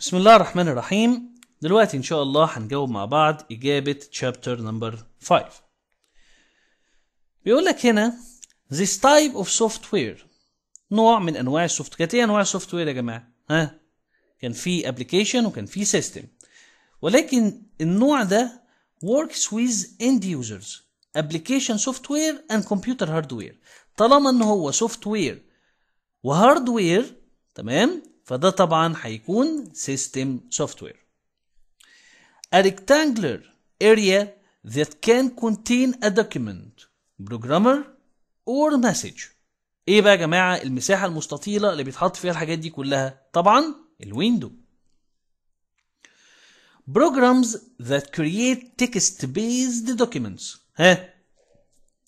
بسم الله الرحمن الرحيم دلوقتي ان شاء الله هنجاوب مع بعض اجابه chapter number 5 بيقول لك هنا this type of software نوع من انواع السوفت كانت ايه انواع السوفت وير يا جماعه ها كان في ابلكيشن وكان في سيستم ولكن النوع ده works with end users application software and computer hardware طالما ان هو سوفت وير وهاردوير تمام فده طبعا هيكون سيستم سوفت وير a rectangular area that can contain a document programmer or message ايه بقى يا جماعه المساحه المستطيله اللي بيتحط فيها الحاجات دي كلها طبعا الويندو programs that create text based documents ها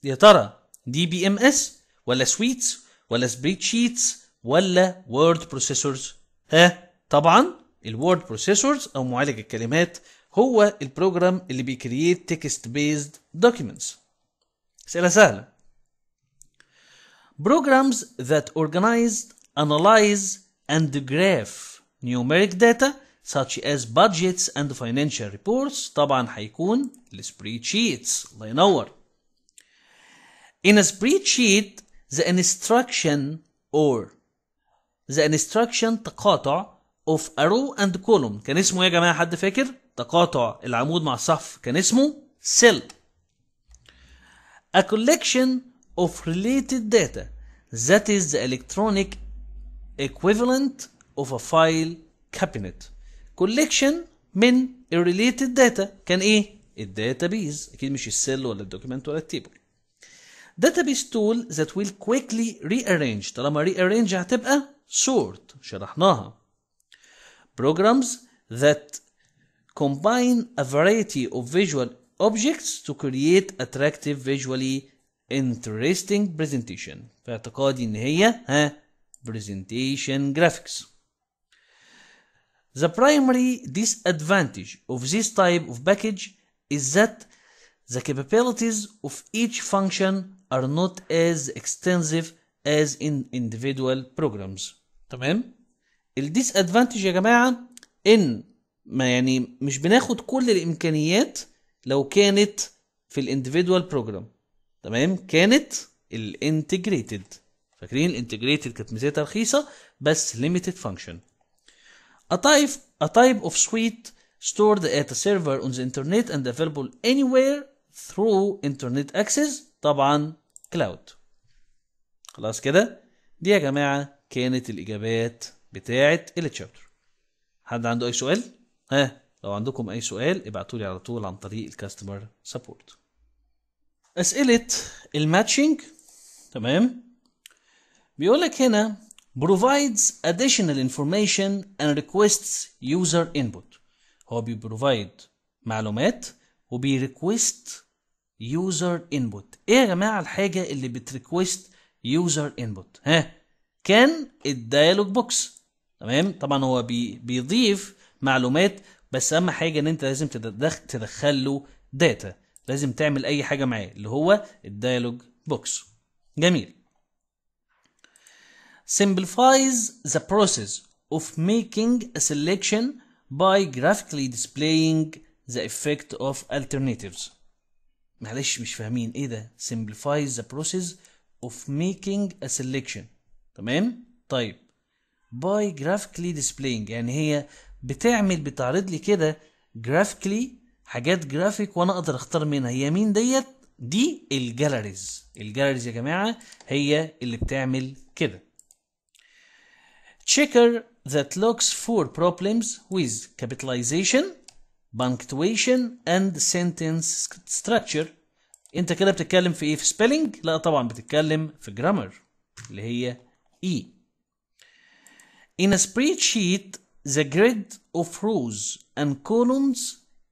يا ترى دي بي ام اس ولا سويتس ولا سبريد شيتس ولا وورد بروسيسورز ها طبعا الوورد بروسيسورز او معالج الكلمات هو البروجرام اللي بيكرييت تكست بيزد دوكيومنتس اسئله سهله programs that organize analyze and graph numeric data such as budgets and financial reports طبعا هيكون السبريد شيتس الله ينور in a spreadsheet the instruction or the instruction تقاطع of a row and column كان اسمه يا جماعه حد فاكر تقاطع العمود مع الصف كان اسمه cell a collection of related data that is the electronic equivalent of a file cabinet collection من related data كان ايه الداتابيز اكيد مش السيل ولا الدوكيمنت ولا التيبل database tool that will quickly rearrange طالما rearrange هتبقى sort شرحناها programs that combine a variety of visual objects to create attractive visually interesting presentation في اعتقادي ان هي ها presentation graphics The primary disadvantage of this type of package is that the capabilities of each function are not as extensive as in individual programs. تمام الديس ادفانتج يا جماعه ان ما يعني مش بناخد كل الامكانيات لو كانت في الانديفيدوال بروجرام تمام كانت الانتجريتد فاكرين الانتجريتد كانت ميزتها رخيصه بس ليميتد فانكشن A type, a type of suite stored at a server on the internet and available anywhere through internet access طبعا cloud خلاص كده دي يا جماعه كانت الاجابات بتاعه التشابتر حد عنده اي سؤال ها لو عندكم اي سؤال ابعتوا لي على طول عن طريق الكاستمر سبورت اسئله الماتشنج تمام بيقول لك هنا provides additional information and requests user input هو بيبروفايد معلومات ريكويست يوزر انبوت ايه يا جماعه الحاجه اللي بتريكويست يوزر انبوت ها كان الديالوج بوكس تمام طبعا هو بي بيضيف معلومات بس اهم حاجه ان انت لازم تدخل تدخل له داتا لازم تعمل اي حاجه معاه اللي هو الديالوج بوكس جميل simplifies the process of making a selection by graphically displaying the effect of alternatives معلش مش فاهمين ايه ده simplifies the process of making a selection تمام طيب باي جرافيكلي ديسبلاينج يعني هي بتعمل بتعرض لي كده جرافيكلي حاجات جرافيك وانا اقدر اختار منها هي مين ديت دي الجاليريز الجاليريز يا جماعه هي اللي بتعمل كده checker that looks for problems with capitalization punctuation and sentence structure انت كده بتتكلم في ايه في spelling لا طبعا بتتكلم في grammar اللي هي E. In a spreadsheet, the grid of rows and columns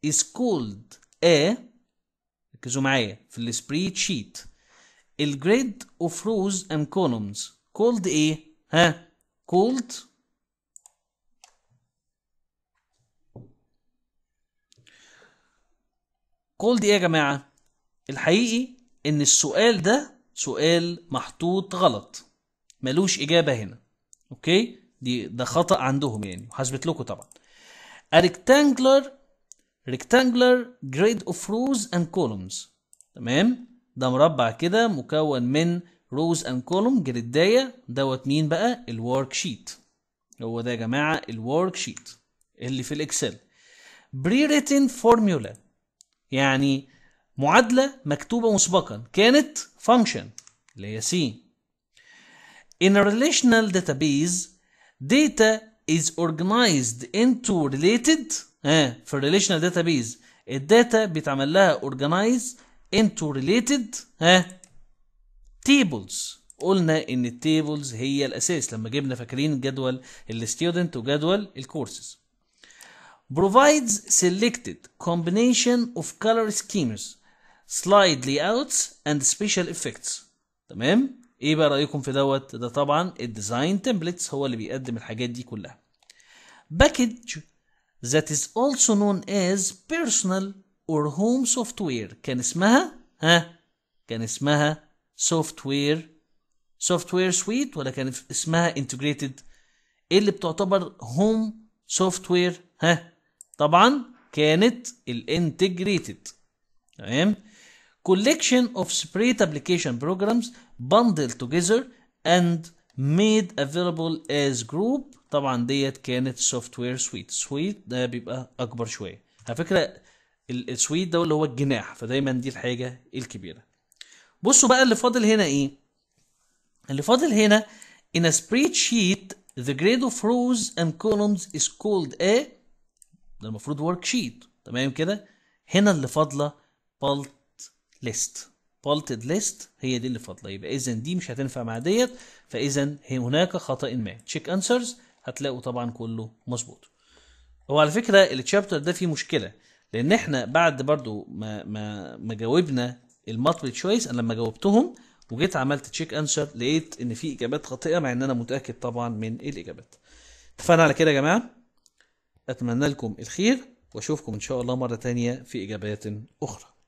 is called a ركزوا معايا في spreadsheet. The grid of rows and columns called A. ها؟ called called دي يا جماعة؟ الحقيقي ان السؤال ده سؤال محطوط غلط ملوش اجابه هنا اوكي دي ده خطا عندهم يعني وهثبت لكم طبعا A rectangular rectangular grid of rows and columns تمام ده مربع كده مكون من rows and column جريدايه دوت مين بقى الورك شيت هو ده يا جماعه الورك شيت اللي في الاكسل بري ريتن فورمولا يعني معادله مكتوبه مسبقا كانت فانكشن اللي هي سي In a relational database, data is organized into related eh, For في الريليشنال داتابيز الداتا بيتعمل لها organized into related ها eh, tables قلنا ان التيبلز هي الاساس لما جبنا فاكرين جدول الستودنت وجدول الكورسز provides selected combination of color schemes slide layouts and special effects تمام ايه بقى رايكم في دوت ده طبعا الديزاين تمبلتس هو اللي بيقدم الحاجات دي كلها باكج that is also known as personal or home software كان اسمها ها كان اسمها software software suite ولا كان اسمها integrated إيه اللي بتعتبر home software ها طبعا كانت الانتجريتد تمام collection of separate application programs bundled together and made available as group طبعا ديت كانت software suite suite ده بيبقى اكبر شويه على فكره السويت ده اللي هو الجناح فدايما دي الحاجه الكبيره بصوا بقى اللي فاضل هنا ايه اللي فاضل هنا in a spreadsheet the grade of rows and columns is called a ده المفروض worksheet تمام كده هنا اللي فاضله بالت ليست بالتد ليست هي دي اللي فاضله يبقى اذا دي مش هتنفع مع ديت فاذا هناك خطا ما تشيك انسرز هتلاقوا طبعا كله مظبوط هو على فكره التشابتر ده فيه مشكله لان احنا بعد برضو ما ما ما جاوبنا المالتيبل تشويس انا لما جاوبتهم وجيت عملت تشيك انسر لقيت ان في اجابات خاطئه مع ان انا متاكد طبعا من الاجابات اتفقنا على كده يا جماعه اتمنى لكم الخير واشوفكم ان شاء الله مره تانية في اجابات اخرى